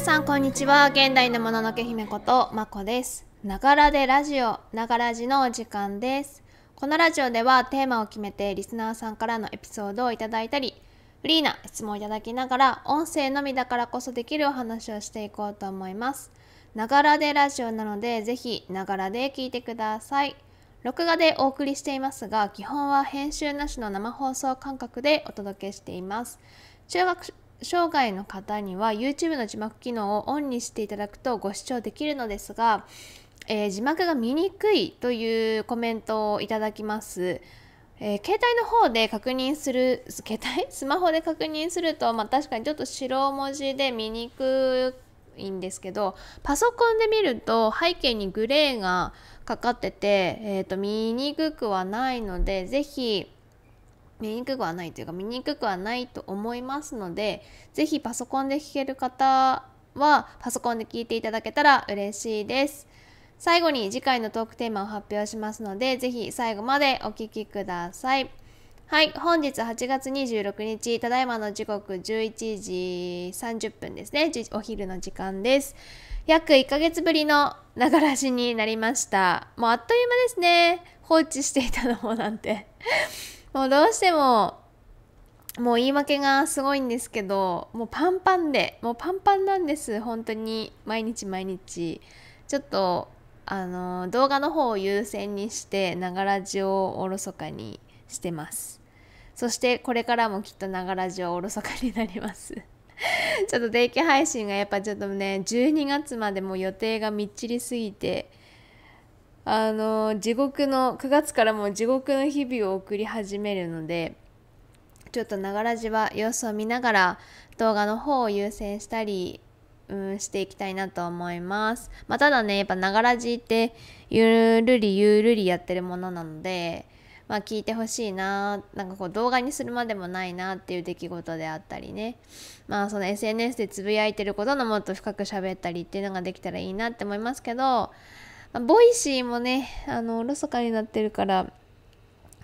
さんこんにちは現代のもののけ姫ことまこですながらでラジオながらじのお時間ですこのラジオではテーマを決めてリスナーさんからのエピソードをいただいたりフリーな質問をいただきながら音声のみだからこそできるお話をしていこうと思いますながらでラジオなのでぜひながらで聞いてください録画でお送りしていますが基本は編集なしの生放送感覚でお届けしています中学障害の方には YouTube の字幕機能をオンにしていただくとご視聴できるのですが、えー、字幕が見にくいというコメントをいただきます。えー、携帯の方で確認する携帯 スマホで確認すると、まあ、確かにちょっと白文字で見にくいんですけどパソコンで見ると背景にグレーがかかってて、えーと、と見にくくはないので是非見にくくはないというか見にくくはないと思いますのでぜひパソコンで聞ける方はパソコンで聞いていただけたら嬉しいです最後に次回のトークテーマを発表しますのでぜひ最後までお聴きくださいはい本日8月26日ただいまの時刻11時30分ですねお昼の時間です約1ヶ月ぶりのながらしになりましたもうあっという間ですね放置していたのもなんてもうどうしてももう言い訳がすごいんですけどもうパンパンでもうパンパンなんです本当に毎日毎日ちょっとあの動画の方を優先にしてながらじをおろそかにしてますそしてこれからもきっとながらじはおろそかになります ちょっと定期配信がやっぱちょっとね12月までも予定がみっちりすぎてあの地獄の9月からもう地獄の日々を送り始めるのでちょっとながらじは様子を見ながら動画の方を優先したり、うん、していきたいなと思います。まあ、ただね、やっぱながらじってゆるりゆるりやってるものなので、まあ、聞いてほしいな、なんかこう動画にするまでもないなっていう出来事であったりね、まあその SNS でつぶやいてることのもっと深く喋ったりっていうのができたらいいなって思いますけど、ボイシーもね、あの、おろそかになってるから、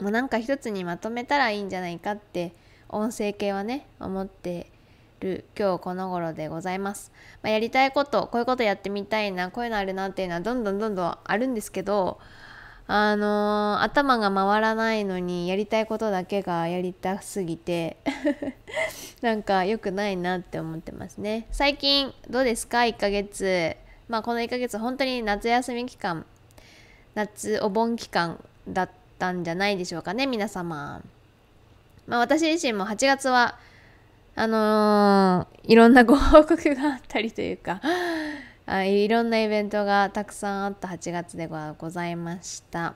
もうなんか一つにまとめたらいいんじゃないかって、音声系はね、思ってる今日この頃でございます。まあ、やりたいこと、こういうことやってみたいな、こういうのあるなっていうのはどんどんどんどんあるんですけど、あのー、頭が回らないのにやりたいことだけがやりたすぎて なんか良くないなって思ってますね最近どうですか1ヶ月まあ、この1ヶ月本当に夏休み期間夏お盆期間だったんじゃないでしょうかね皆様、まあ、私自身も8月はあのー、いろんなご報告があったりというか あいろんなイベントがたくさんあった8月ではございました。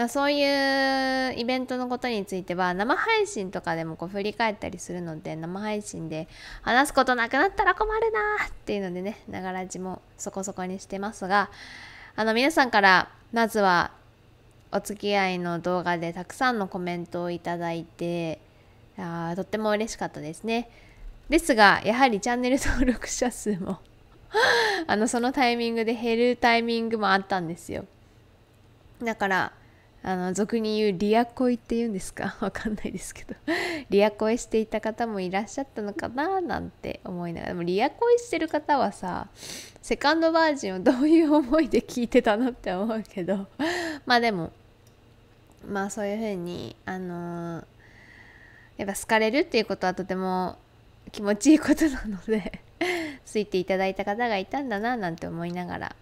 だそういうイベントのことについては生配信とかでもこう振り返ったりするので生配信で話すことなくなったら困るなっていうのでねながら字もそこそこにしてますがあの皆さんからまずはお付き合いの動画でたくさんのコメントをいただいてあとっても嬉しかったですねですがやはりチャンネル登録者数も あのそのタイミングで減るタイミングもあったんですよだからあの俗に言うリア恋っていうんですか わかんないですけど リア恋していた方もいらっしゃったのかななんて思いながらでもリア恋してる方はさセカンドバージンをどういう思いで聞いてたのって思うけど まあでもまあそういう風にあのー、やっぱ好かれるっていうことはとても気持ちいいことなのでついていただいた方がいたんだななんて思いながら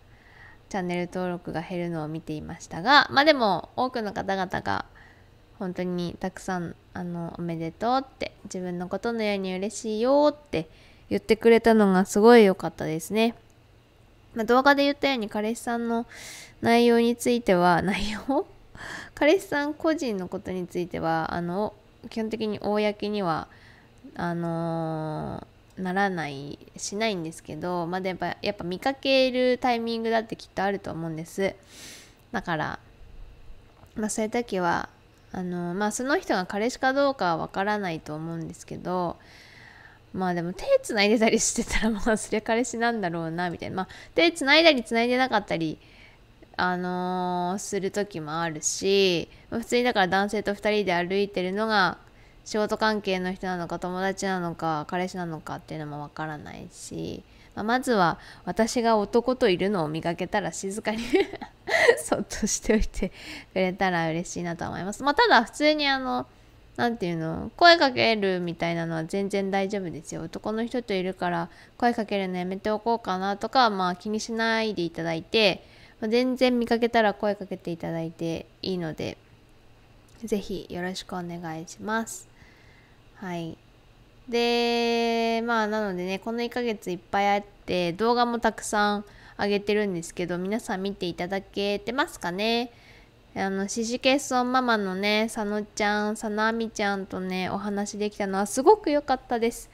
チャンネル登録が減るのを見ていましたがまあでも多くの方々が本当にたくさんあのおめでとうって自分のことのように嬉しいよって言ってくれたのがすごい良かったですね。まあ、動画で言ったように彼氏さんの内容については 内容彼氏さん個人のことについてはあの基本的に公にはあのーならないしないんですけどまあでやっぱやっぱ見かけるタイミングだってきっとあると思うんですだから、まあ、そういう時はあのまあその人が彼氏かどうかはわからないと思うんですけどまあでも手つないでたりしてたらまあそりゃ彼氏なんだろうなみたいな、まあ、手つないだりつないでなかったりあのー、する時もあるし普通にだから男性と2人で歩いてるのが仕事関係の人なのか友達なのか彼氏なのかっていうのもわからないし、まあ、まずは私が男といるのを見かけたら静かに そっとしておいてくれたら嬉しいなと思います。まあ、ただ普通にあの何て言うの声かけるみたいなのは全然大丈夫ですよ男の人といるから声かけるのやめておこうかなとかまあ気にしないでいただいて、まあ、全然見かけたら声かけていただいていいので是非よろしくお願いしますはい。で、まあなのでね、この1ヶ月いっぱいあって、動画もたくさん上げてるんですけど、皆さん見ていただけてますかねあの、シシケソンママのね、佐野ちゃん、佐野亜美ちゃんとね、お話できたのはすごく良かったです。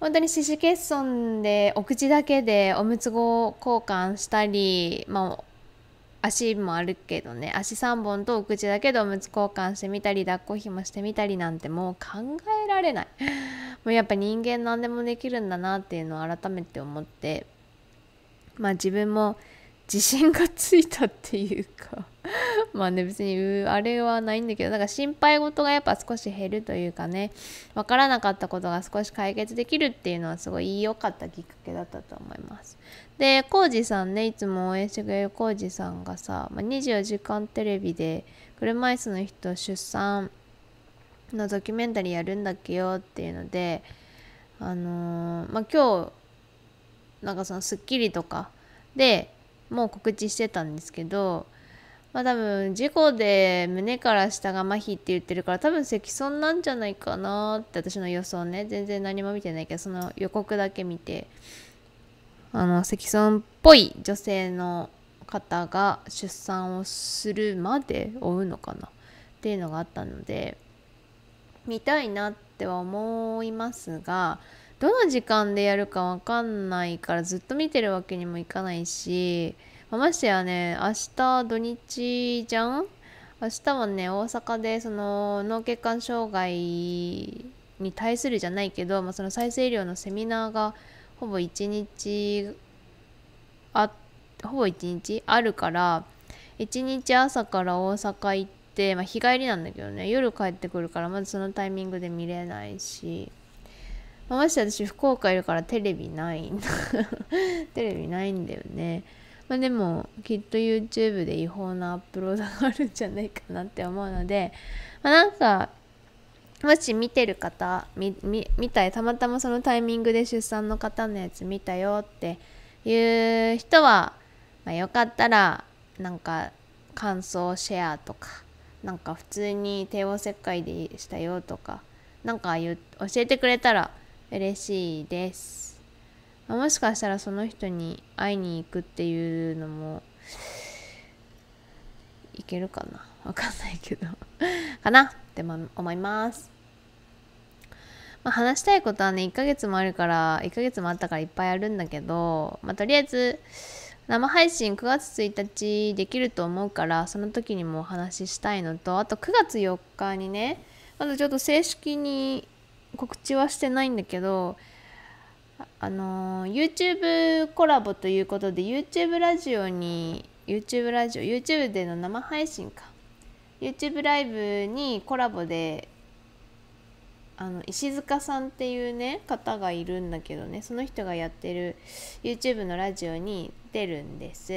本当に四肢欠損でお口だけでおむつ語交換したり、まあ、足もあるけどね足3本とお口だけでおむつ交換してみたり抱っこひもしてみたりなんてもう考えられない もうやっぱ人間何でもできるんだなっていうのを改めて思ってまあ自分も自信がついたっていうか まあね別にあれはないんだけどなんか心配事がやっぱ少し減るというかね分からなかったことが少し解決できるっていうのはすごい良かったきっかけだったと思いますで浩二さんねいつも応援してくれる浩二さんがさ「まあ、24時間テレビ」で車椅子の人出産のドキュメンタリーやるんだっけよっていうのであのー、まあ今日なんかその『スッキリ』とかでもう告知してたんですけどまあ多分事故で胸から下が麻痺って言ってるから多分積損なんじゃないかなって私の予想ね全然何も見てないけどその予告だけ見てあの関さっぽい女性の方が出産をするまで追うのかなっていうのがあったので見たいなっては思いますがどの時間でやるかわかんないからずっと見てるわけにもいかないしましてやね明日土日じゃん明日はね大阪でその脳血管障害に対するじゃないけど、まあ、その再生医療のセミナーがほぼ1日あほぼ1日あるから1日朝から大阪行って、まあ、日帰りなんだけどね夜帰ってくるからまずそのタイミングで見れないし、まあ、まして私福岡いるからテレビないんだ テレビないんだよね。まあ、でもきっと YouTube で違法なアップロードがあるんじゃないかなって思うので、まあ、なんかもし見てる方見たいたまたまそのタイミングで出産の方のやつ見たよっていう人は、まあ、よかったらなんか感想シェアとかなんか普通に帝王切開でしたよとかなんか教えてくれたら嬉しいです、まあ、もしかしたらその人に会いに行くっていうのもいけるかなわかんないけどかなって思います。まあ、話したいことはね、1ヶ月もあるから、1ヶ月もあったからいっぱいあるんだけど、まあ、とりあえず、生配信9月1日できると思うから、その時にもお話ししたいのと、あと9月4日にね、まだちょっと正式に告知はしてないんだけど、あの YouTube コラボということで YouTube ラジオに YouTube ラジオ YouTube での生配信か YouTube ライブにコラボであの石塚さんっていうね方がいるんだけどねその人がやってる YouTube のラジオに出るんです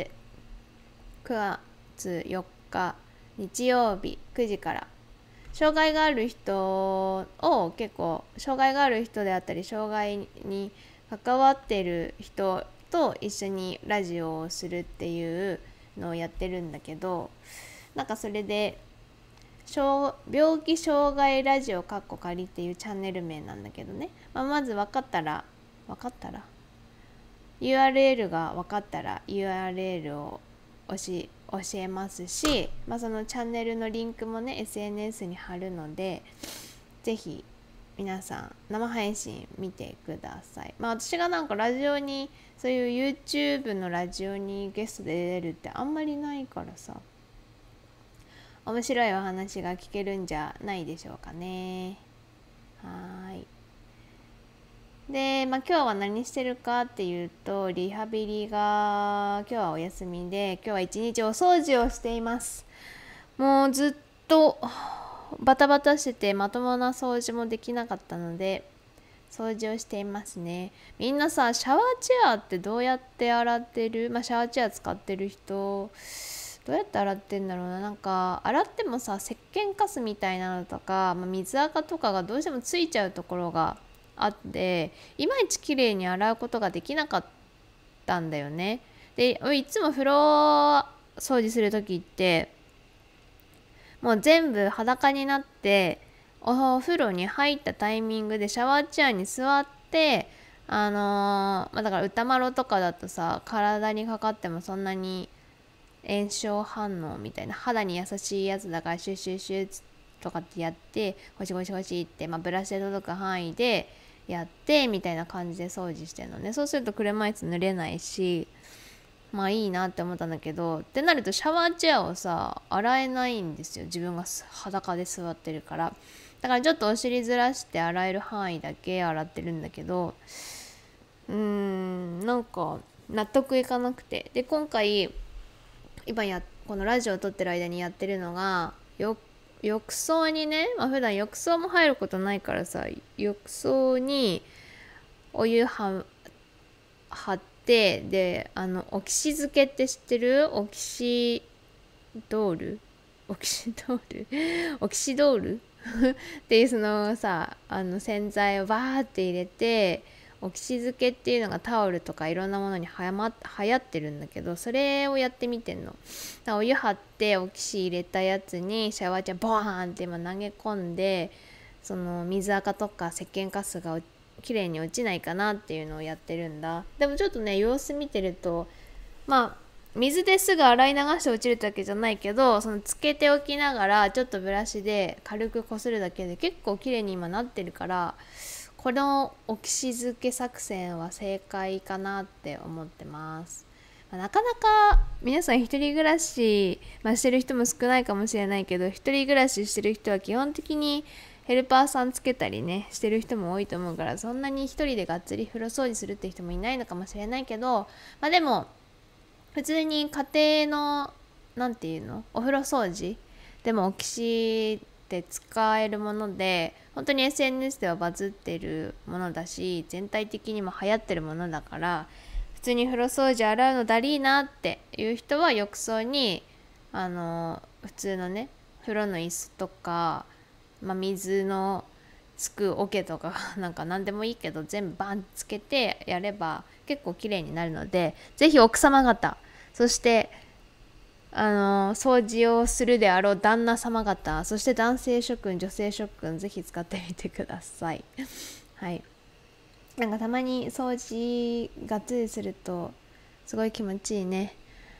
9月4日日曜日9時から障害がある人を結構障害がある人であったり障害に関わってる人と一緒にラジオをするっていうのをやってるんだけどなんかそれで病気障害ラジオかっこ仮っていうチャンネル名なんだけどね、まあ、まず分かったら分かったら URL が分かったら URL を教えますし、まあ、そのチャンネルのリンクもね SNS に貼るので是非皆さん生配信見てください。まあ私がなんかラジオにそういう YouTube のラジオにゲストで出るってあんまりないからさ面白いお話が聞けるんじゃないでしょうかね。はい。で、まあ、今日は何してるかっていうとリハビリが今日はお休みで今日は一日お掃除をしています。もうずっとバタバタしててまともな掃除もできなかったので掃除をしていますねみんなさシャワーチェアってどうやって洗ってるまあシャワーチェア使ってる人どうやって洗ってんだろうななんか洗ってもさ石鹸カスみたいなのとか、まあ、水垢とかがどうしてもついちゃうところがあっていまいち綺麗に洗うことができなかったんだよね。でいつも風呂掃除する時ってもう全部裸になってお風呂に入ったタイミングでシャワーチェアに座ってあのー、まあ、だから歌丸とかだとさ体にかかってもそんなに炎症反応みたいな肌に優しいやつだからシュシュシュとかってやってゴシゴシゴシって、まあ、ブラシで届く範囲でやってみたいな感じで掃除してるのねそうすると車椅子濡れないしまあいいなって思ったんだけどってなるとシャワーチェアをさ洗えないんですよ自分が裸で座ってるからだからちょっとお尻ずらして洗える範囲だけ洗ってるんだけどうーんなんか納得いかなくてで今回今やこのラジオを撮ってる間にやってるのが浴槽にね、まあ、普段浴槽も入ることないからさ浴槽にお湯は張ってであのオキシ漬けって知ってるオキシドールオキシドール オキシドール っていうそのさあの洗剤をバーって入れてオキシ漬けっていうのがタオルとかいろんなものにはや、ま、流行ってるんだけどそれをやってみてんのお湯張ってオキシ入れたやつにシャワーちゃんボーンって今投げ込んでその水垢とか石鹸カスが綺麗に落ちないかなっていうのをやってるんだでもちょっとね様子見てるとまあ水ですぐ洗い流して落ちるってわけじゃないけどそのつけておきながらちょっとブラシで軽くこするだけで結構綺麗に今なってるからこのオキシ漬け作戦は正解かなって思ってます。なかなか皆さん1人暮らし、まあ、してる人も少ないかもしれないけど1人暮らししてる人は基本的にヘルパーさんつけたりねしてる人も多いと思うからそんなに1人でがっつり風呂掃除するって人もいないのかもしれないけど、まあ、でも普通に家庭の何て言うのお風呂掃除でもオキシって使えるもので本当に SNS ではバズってるものだし全体的にも流行ってるものだから普通に風呂掃除洗うのだりーなっていう人は浴槽にあの普通のね風呂の椅子とか、まあ、水のつく桶とか なんか何でもいいけど全部バンつけてやれば結構綺麗になるので是非奥様方そしてあの掃除をするであろう旦那様方そして男性諸君女性諸君ぜひ使ってみてください はいなんかたまに掃除がっつりするとすごい気持ちいいね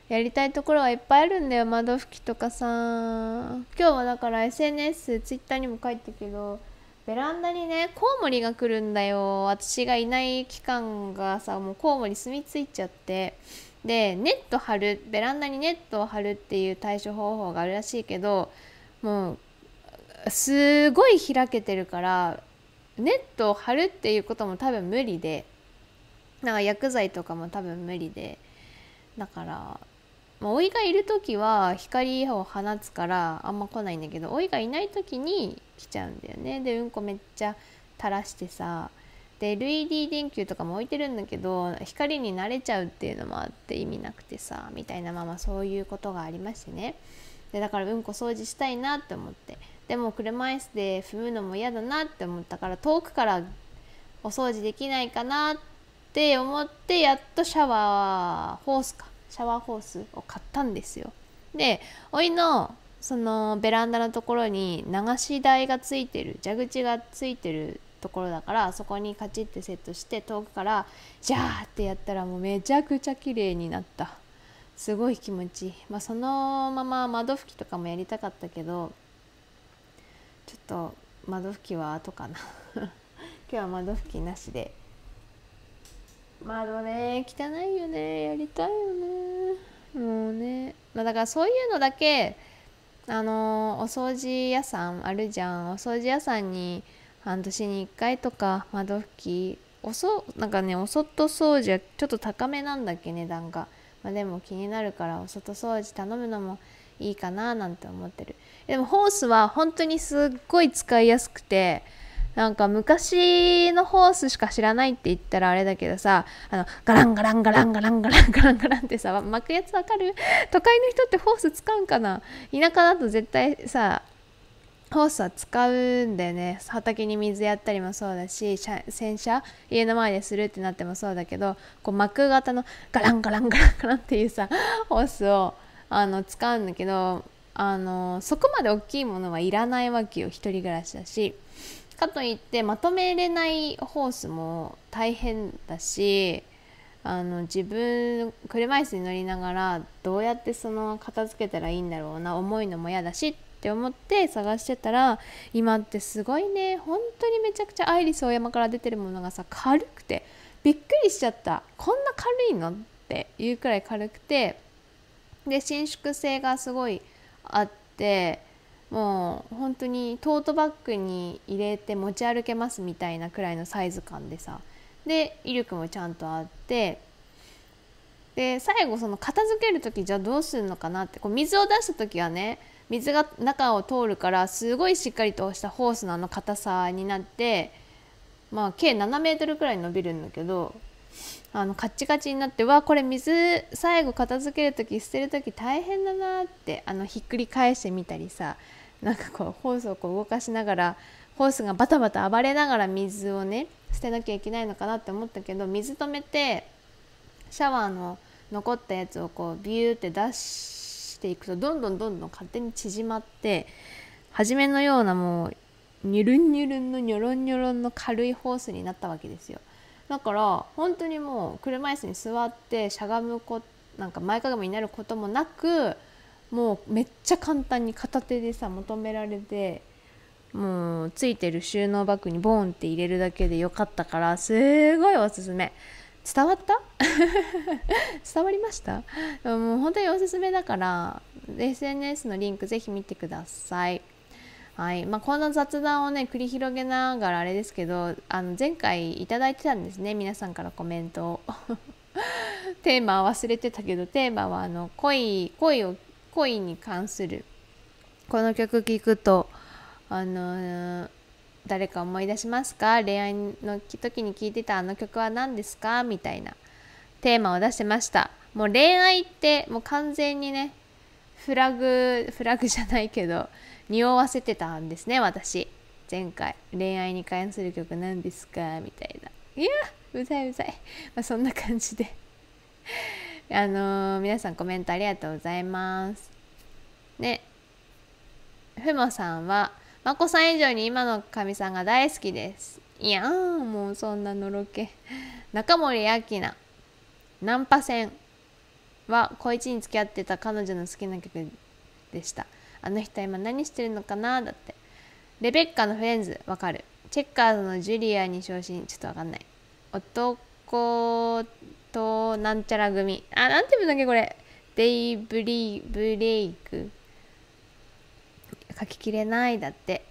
やりたいところはいっぱいあるんだよ窓拭きとかさ今日はだから SNSTwitter にも書いたけどベランダにねコウモリが来るんだよ私がいない期間がさもうコウモリ住み着いちゃってでネット張るベランダにネットを張るっていう対処方法があるらしいけどもうすごい開けてるからネットを張るっていうことも多分無理でなんか薬剤とかも多分無理でだから、まあ、老いがいる時は光を放つからあんま来ないんだけど老いがいない時に来ちゃうんだよねでうんこめっちゃ垂らしてさで LED 電球とかも置いてるんだけど光に慣れちゃうっていうのもあって意味なくてさみたいなままそういうことがありましてねでだからうんこ掃除したいなって思ってでも車椅子で踏むのも嫌だなって思ったから遠くからお掃除できないかなって思ってやっとシャワーホースかシャワーホースを買ったんですよでおいのそのベランダのところに流し台がついてる蛇口がついてるところだからそこにカチッてセットして遠くからジャーってやったらもうめちゃくちゃ綺麗になったすごい気持ちいい、まあ、そのまま窓拭きとかもやりたかったけどちょっと窓拭きは後かな 今日は窓拭きなしで窓ね汚いよねやりたいよねもうね、まあ、だからそういうのだけあのお掃除屋さんあるじゃんお掃除屋さんに半年に1回とか窓拭きおそなんかねお外掃除はちょっと高めなんだっけ値段が、まあ、でも気になるからお外掃除頼むのもいいかななんて思ってるでもホースは本当にすっごい使いやすくてなんか昔のホースしか知らないって言ったらあれだけどさあのガランガランガランガランガランガランガランってさ巻くやつわかる都会の人ってホース使うんかな田舎だと絶対さホースは使うんでね畑に水やったりもそうだし洗車家の前でするってなってもそうだけどこう膜型のガランガランガランガランっていうさホースをあの使うんだけどあのそこまで大きいものはいらないわけよ1人暮らしだしかといってまとめれないホースも大変だしあの自分車椅子に乗りながらどうやってその片付けたらいいんだろうな重いのも嫌だしっって思って探してたら今ってすごいね本当にめちゃくちゃアイリスオーヤマから出てるものがさ軽くてびっくりしちゃったこんな軽いのっていうくらい軽くてで伸縮性がすごいあってもう本当にトートバッグに入れて持ち歩けますみたいなくらいのサイズ感でさで威力もちゃんとあってで最後その片付ける時じゃあどうするのかなってこう水を出した時はね水が中を通るからすごいしっかりとしたホースのあの硬さになってまあ計7メートルくらい伸びるんだけどあのカッチカチになってわこれ水最後片付ける時捨てる時大変だなってあのひっくり返してみたりさなんかこうホースをこう動かしながらホースがバタバタ暴れながら水をね捨てなきゃいけないのかなって思ったけど水止めてシャワーの残ったやつをこうビューって出して。していくとどんどんどんどん勝手に縮まって初めのようなもうニュルンニュルンのニョロンニョロンの軽いホースになったわけですよだから本当にもう車椅子に座ってしゃがむこなんか前かがみになることもなくもうめっちゃ簡単に片手でさ求められてもうついてる収納バッグにボンって入れるだけでよかったからすごいおすすめ。伝わった 伝わりましたもう本当におすすめだから SNS のリンクぜひ見てください。はいまあ、こな雑談をね繰り広げながらあれですけどあの前回いただいてたんですね皆さんからコメントを テーマは忘れてたけどテーマはあの恋恋を恋に関するこの曲聴くとあの誰か思い出しますか恋愛の時に聴いてたあの曲は何ですかみたいなテーマを出してましたもう恋愛ってもう完全にねフラグフラグじゃないけど匂わせてたんですね私前回恋愛に関する曲何ですかみたいないやうざいうざい、まあ、そんな感じであのー、皆さんコメントありがとうございますねふもさんはまこさん以上に今のかみさんが大好きです。いやーもうそんなのろけ。中森明菜、ナンパ戦は小一に付き合ってた彼女の好きな曲でした。あの人今何してるのかなだって。レベッカのフレンズ、わかる。チェッカーズのジュリアに昇進、ちょっとわかんない。男となんちゃら組。あ、なんて言うんだっけこれ。デイブリブレイク。書ききれないだって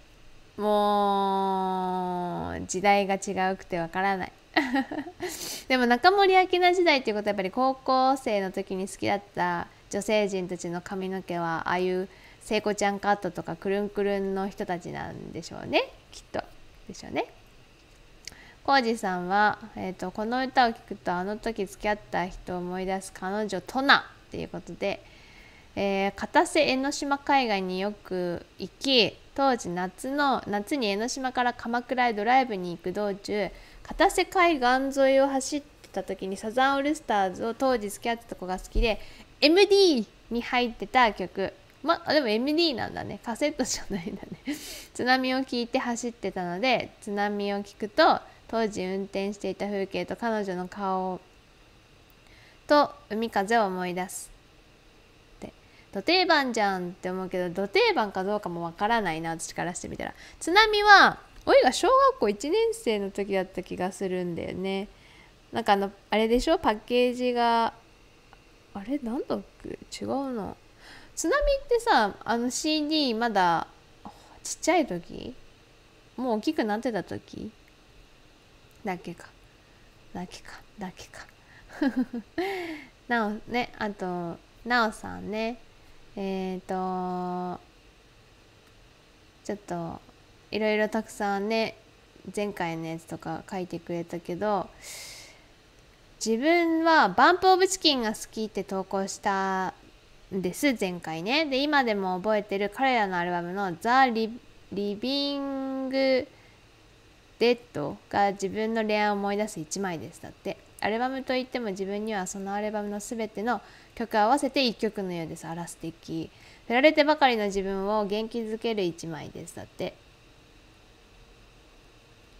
もう時代が違うくてわからない でも中森明菜時代っていうことはやっぱり高校生の時に好きだった女性陣たちの髪の毛はああいう聖子ちゃんカットとかくるんくるんの人たちなんでしょうねきっとでしょうね。浩二さんは、えーと「この歌を聴くとあの時付き合った人を思い出す彼女トナ」っていうことでえー、片瀬江ノ島海岸によく行き当時夏の夏に江ノ島から鎌倉へドライブに行く道中片瀬海岸沿いを走ってた時にサザンオールスターズを当時付き合ってた子が好きで MD に入ってた曲まあでも MD なんだねカセットじゃないんだね 津波を聞いて走ってたので津波を聞くと当時運転していた風景と彼女の顔と海風を思い出すど定番じゃんって思うけどど定番かどうかもわからないな私からしてみたら津波はおいが小学校1年生の時だった気がするんだよねなんかあのあれでしょパッケージがあれなんだっけ違うな津波ってさあの CD まだちっちゃい時もう大きくなってた時だけかだけかだけか なおねあとなおさんねえっ、ー、とちょっといろいろたくさんね前回のやつとか書いてくれたけど自分はバンプ・オブ・チキンが好きって投稿したんです前回ねで今でも覚えてる彼らのアルバムの「ザ・リビング・デッド」が自分の恋愛を思い出す1枚ですだってアルバムといっても自分にはそのアルバムの全ての曲合わせて1曲のようですあら素敵振られてばかりの自分を元気づける1枚ですだって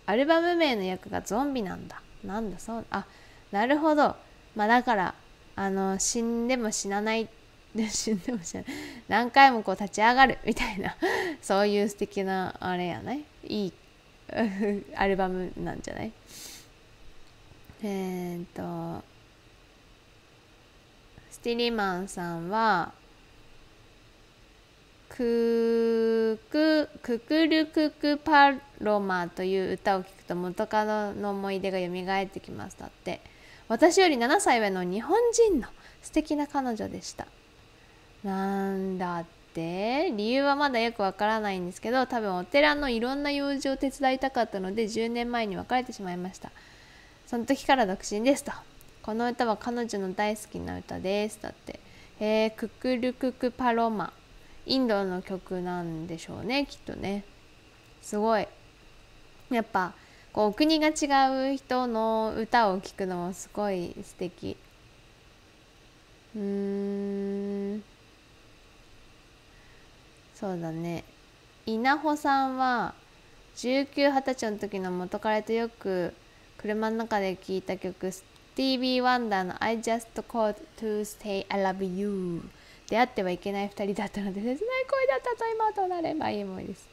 アルバム名の役がゾンビなんだなんだそうあなるほどまあだからあの死んでも死なない 死んでも死なない何回もこう立ち上がるみたいなそういう素敵なあれやないいい アルバムなんじゃないえー、っとスティリマンさんはククククルククパロマという歌を聴くと元カノの思い出が蘇ってきましたって私より7歳上の日本人の素敵な彼女でしたなんだって理由はまだよくわからないんですけど多分お寺のいろんな用事を手伝いたかったので10年前に別れてしまいましたその時から独身ですとこの歌は彼女の大好きな歌ですだってへえククルククパロマインドの曲なんでしょうねきっとねすごいやっぱこう国が違う人の歌を聴くのもすごい素敵うんそうだね稲穂さんは1920歳の時の元彼とよく車の中で聴いた曲「ス TV ワンダーの I just called to say I love you 出会ってはいけない2人だったので切ない恋だったと今となればいいもいです。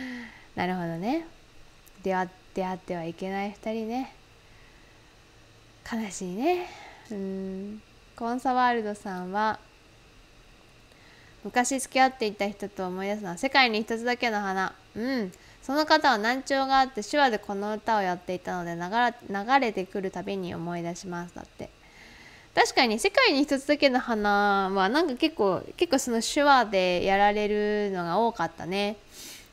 なるほどね。出会出会ってはいけない2人ね。悲しいね。うん。コンサワールドさんは昔付き合っていた人と思い出すのは世界に一つだけの花。うん。その方は難聴があって手話でこの歌をやっていたので流れてくるたびに思い出しますだって確かに世界に一つだけの花はなんか結構結構その手話でやられるのが多かったね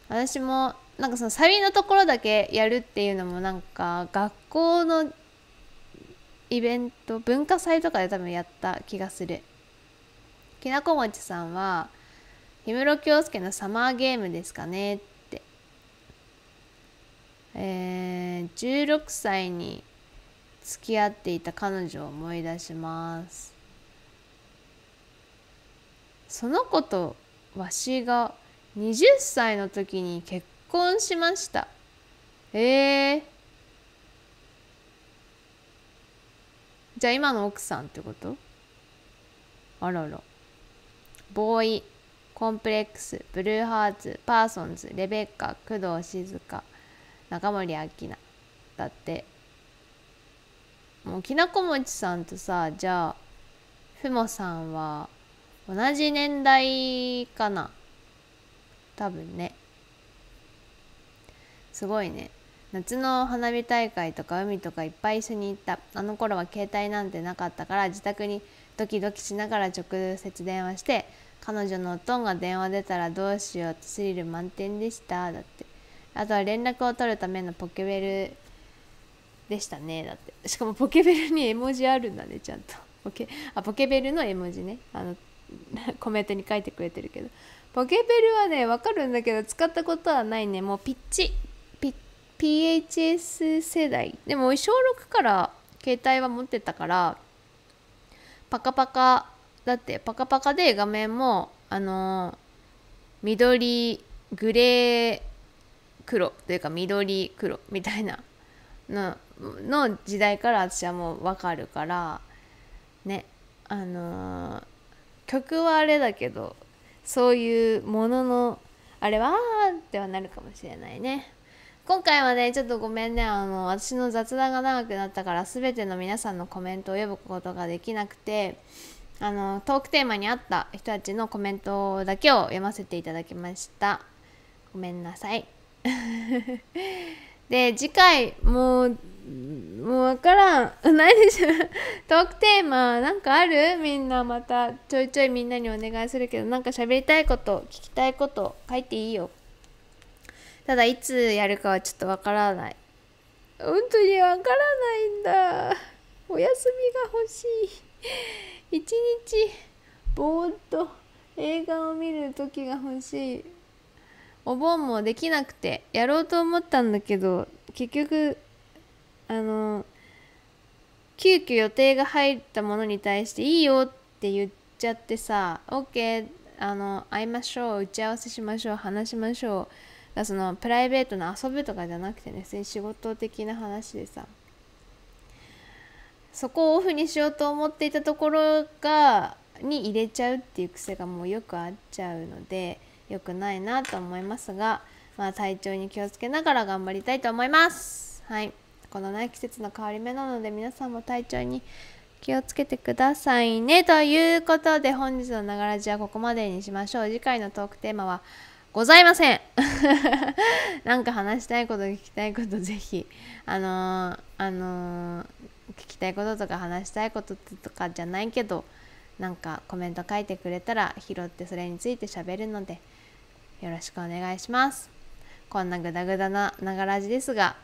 私もなんかそのサビのところだけやるっていうのもなんか学校のイベント文化祭とかで多分やった気がするきなこもちさんは氷室京介のサマーゲームですかねえー、16歳に付き合っていた彼女を思い出しますその子とわしが20歳の時に結婚しましたえー、じゃあ今の奥さんってことあららボーイコンプレックスブルーハーツパーソンズレベッカ工藤静香中森明菜だってもうきなこもちさんとさじゃあふもさんは同じ年代かな多分ねすごいね夏の花火大会とか海とかいっぱい一緒に行ったあの頃は携帯なんてなかったから自宅にドキドキしながら直接電話して彼女のおとんが電話出たらどうしようってスリル満点でしただってあとは連絡を取るためのポケベルでしたねだってしかもポケベルに絵文字あるんだねちゃんとポケあポケベルの絵文字ねあの コメントに書いてくれてるけどポケベルはねわかるんだけど使ったことはないねもうピッチピ PHS 世代でも小6から携帯は持ってたからパカパカだってパカパカで画面もあのー、緑グレー黒というか緑黒みたいなのの時代から私はもう分かるからねあのー、曲はあれだけどそういうもののあれはってはなるかもしれないね。今回はねちょっとごめんねあの私の雑談が長くなったから全ての皆さんのコメントを読むことができなくてあのトークテーマに合った人たちのコメントだけを読ませていただきましたごめんなさい で次回もうもう分からん何 でしょうトークテーマなんかあるみんなまたちょいちょいみんなにお願いするけどなんか喋りたいこと聞きたいこと書いていいよただいつやるかはちょっと分からない本当に分からないんだお休みが欲しい一日ぼーっと映画を見る時が欲しいお盆もできなくてやろうと思ったんだけど結局あの急遽予定が入ったものに対して「いいよ」って言っちゃってさ「OK あの会いましょう打ち合わせしましょう話しましょう」そのプライベートの遊ぶとかじゃなくてね仕事的な話でさそこをオフにしようと思っていたところがに入れちゃうっていう癖がもうよくあっちゃうので。良くないなと思いますが、まあ、体調に気をつけながら頑張りたいと思います。はい、このね季節の変わり目なので皆さんも体調に気をつけてくださいねということで本日のながらじはここまでにしましょう次回のトークテーマはございません なんか話したいこと聞きたいことぜひあのー、あのー、聞きたいこととか話したいこととかじゃないけどなんかコメント書いてくれたら拾ってそれについてしゃべるのでよろしくお願いしますこんなグダグダなながらじですが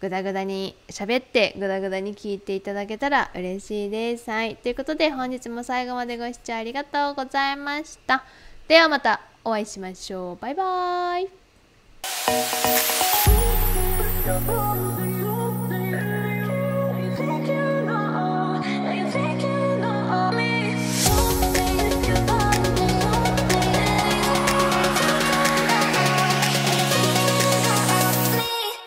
グダグダに喋ってグダグダに聞いていただけたら嬉しいです。はい。ということで本日も最後までご視聴ありがとうございました。ではまたお会いしましょう。バイバーイ。